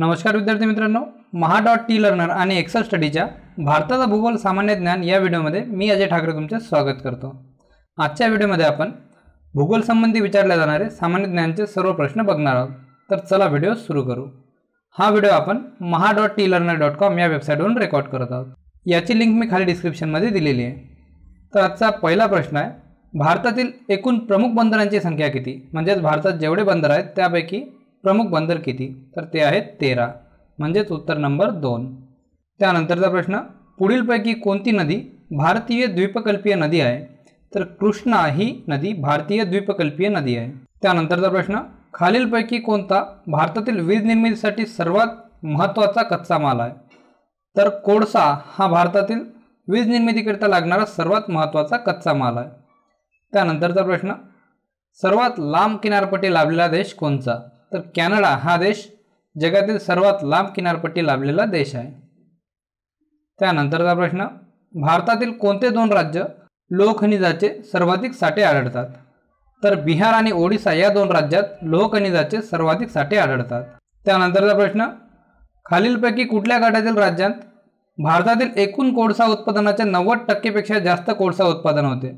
नमस्कार विद्यार्थी मित्रांनो महा डॉट टी लर्नर आणि एक्सेल स्टडीच्या भारताचा भूगोल सामान्य ज्ञान या व्हिडिओमध्ये मी अजय ठाकरे तुमचे स्वागत करतो आजच्या व्हिडिओमध्ये आपण भूगोल संबंधी विचारले जाणारे सामान्य ज्ञानचे सर्व प्रश्न बघणार आहोत तर चला व्हिडिओ सुरू करू हा व्हिडिओ आपण Maha dot T learner dot com या वेबसाईटवरून रेकॉर्ड करत आहोत याची लिंक मी खाली डिस्क्रिप्शनमध्ये दिलेली आहे तर आजचा पहिला प्रश्न आहे भारतातील एकूण प्रमुख बंदरांची संख्या किती म्हणजेच भारतात जेवढे बंदर आहेत त्यापैकी प्रमुख बंदर किती तर ते आहेत तेरा म्हणजेच उत्तर नंबर दोन त्यानंतरचा प्रश्न पुढीलपैकी कोणती नदी भारतीय द्वीपकल्पीय नदी आहे तर कृष्णा ही नदी भारतीय द्वीपकल्पीय नदी आहे त्यानंतरचा प्रश्न खालीलपैकी कोणता भारतातील वीज निर्मितीसाठी सर्वात महत्त्वाचा कच्चा माल आहे तर कोळसा हा भारतातील वीज निर्मितीकरिता लागणारा सर्वात महत्त्वाचा कच्चा माल आहे त्यानंतरचा प्रश्न सर्वात लांब किनारपट्टी लाभलेला देश कोणता तर कॅनडा हा देश जगातील सर्वात लांब किनारपट्टी लाभलेला देश आहे त्यानंतरचा प्रश्न भारतातील कोणते दोन राज्य लोहखनिजाचे सर्वाधिक साठे आढळतात तर बिहार आणि ओडिसा या दोन राज्यात खनिजाचे सर्वाधिक साठे आढळतात त्यानंतरचा प्रश्न खालीलपैकी कुठल्या गटातील राज्यात भारतातील एकूण कोळसा उत्पादनाच्या नव्वद टक्केपेक्षा जास्त कोळसा उत्पादन होते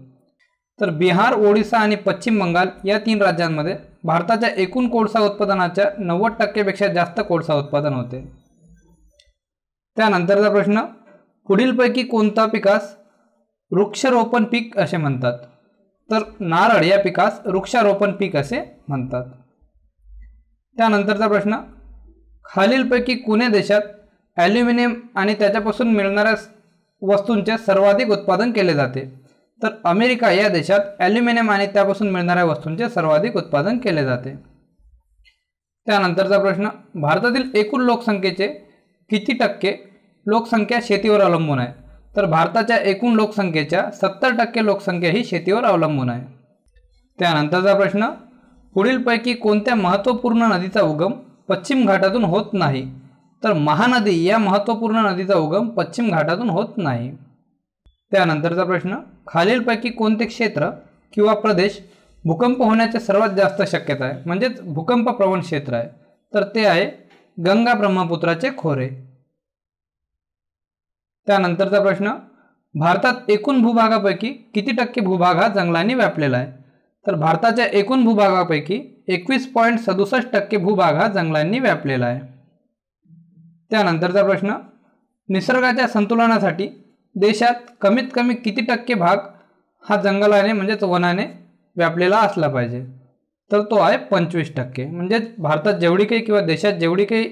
तर बिहार ओडिसा आणि पश्चिम बंगाल या तीन राज्यांमध्ये भारताच्या एकूण कोळसा उत्पादनाच्या नव्वद टक्केपेक्षा जास्त कोळसा उत्पादन होते त्यानंतरचा प्रश्न पुढीलपैकी कोणता पिकास वृक्षारोपण पीक असे म्हणतात तर नारळ या पिकास वृक्षारोपण पीक असे म्हणतात त्यानंतरचा प्रश्न खालीलपैकी कुण्या देशात ॲल्युमिनियम आणि त्याच्यापासून मिळणाऱ्या वस्तूंचे सर्वाधिक उत्पादन केले जाते तर अमेरिका या देशात ॲल्युमिनियम आणि त्यापासून मिळणाऱ्या वस्तूंचे सर्वाधिक उत्पादन केले जाते त्यानंतरचा प्रश्न भारतातील एकूण लोकसंख्येचे किती टक्के लोकसंख्या शेतीवर अवलंबून आहे तर भारताच्या एकूण लोकसंख्येच्या सत्तर टक्के लोकसंख्या ही शेतीवर अवलंबून आहे त्यानंतरचा प्रश्न पुढीलपैकी कोणत्या महत्त्वपूर्ण नदीचा उगम पश्चिम घाटातून होत नाही तर महानदी या महत्त्वपूर्ण नदीचा उगम पश्चिम घाटातून होत नाही त्यानंतरचा प्रश्न खालीलपैकी कोणते क्षेत्र किंवा प्रदेश भूकंप होण्याची सर्वात जास्त शक्यता आहे म्हणजेच भूकंप प्रवण क्षेत्र आहे तर ते आहे गंगा ब्रह्मपुत्राचे खोरे त्यानंतरचा प्रश्न भारतात एकूण भूभागापैकी किती टक्के भूभाग हा जंगलांनी व्यापलेला आहे तर भारताच्या एकूण भूभागापैकी एकवीस पॉईंट सदुसष्ट टक्के भूभाग हा जंगलांनी व्यापलेला आहे त्यानंतरचा प्रश्न निसर्गाच्या संतुलनासाठी देशात कमीत कमी किती टक्के भाग हा जंगलाने म्हणजेच वनाने व्यापलेला असला पाहिजे तर तो आहे पंचवीस टक्के म्हणजेच भारतात जेवढी काही किंवा देशात जेवढी काही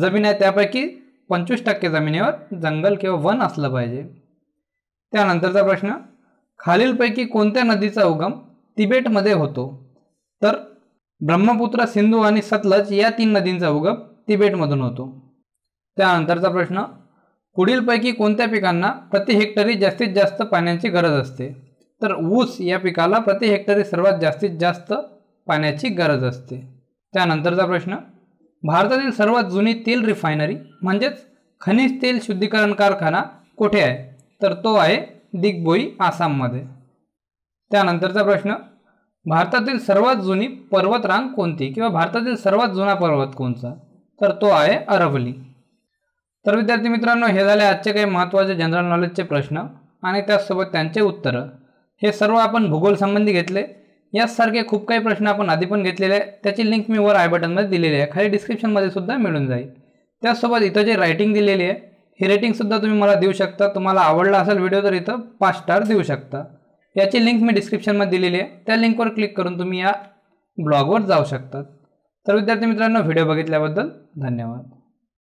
जमीन आहे त्यापैकी पंचवीस टक्के जमिनीवर जंगल किंवा वन असलं पाहिजे त्यानंतरचा प्रश्न खालीलपैकी कोणत्या नदीचा उगम तिबेटमध्ये होतो तर ब्रह्मपुत्र सिंधू आणि सतलज या तीन नदींचा उगम तिबेटमधून होतो त्यानंतरचा प्रश्न पुढीलपैकी कोणत्या पिकांना प्रति हेक्टरी जास्तीत जास्त पाण्याची गरज असते तर ऊस या पिकाला प्रति हेक्टरी सर्वात जास्तीत जास्त पाण्याची गरज असते त्यानंतरचा प्रश्न भारतातील सर्वात जुनी तेल रिफायनरी म्हणजेच खनिज तेल शुद्धीकरण कारखाना कुठे आहे तर तो आहे दिग्बोई आसाममध्ये त्यानंतरचा प्रश्न भारतातील सर्वात जुनी पर्वतरांग कोणती किंवा भारतातील सर्वात जुना पर्वत कोणता तर तो आहे अरवली तर विद्यार्थी मित्रांनो हे झाले आजचे काही महत्त्वाचे जनरल नॉलेजचे प्रश्न आणि त्याचसोबत त्यांचे उत्तरं हे सर्व आपण भूगोल संबंधी घेतले याचसारखे खूप काही प्रश्न आपण आधी पण घेतलेले आहे त्याची लिंक मी वर आय बटनमध्ये दिलेली आहे खाली डिस्क्रिप्शनमध्ये सुद्धा मिळून जाईल त्याचसोबत इथं जे रायटिंग दिलेली आहे ही रेटिंगसुद्धा तुम्ही मला देऊ शकता तुम्हाला आवडला असेल व्हिडिओ तर इथं पाच स्टार देऊ शकता याची लिंक मी डिस्क्रिप्शनमध्ये दिलेली आहे त्या लिंकवर क्लिक करून तुम्ही या ब्लॉगवर जाऊ शकतात तर विद्यार्थी मित्रांनो व्हिडिओ बघितल्याबद्दल धन्यवाद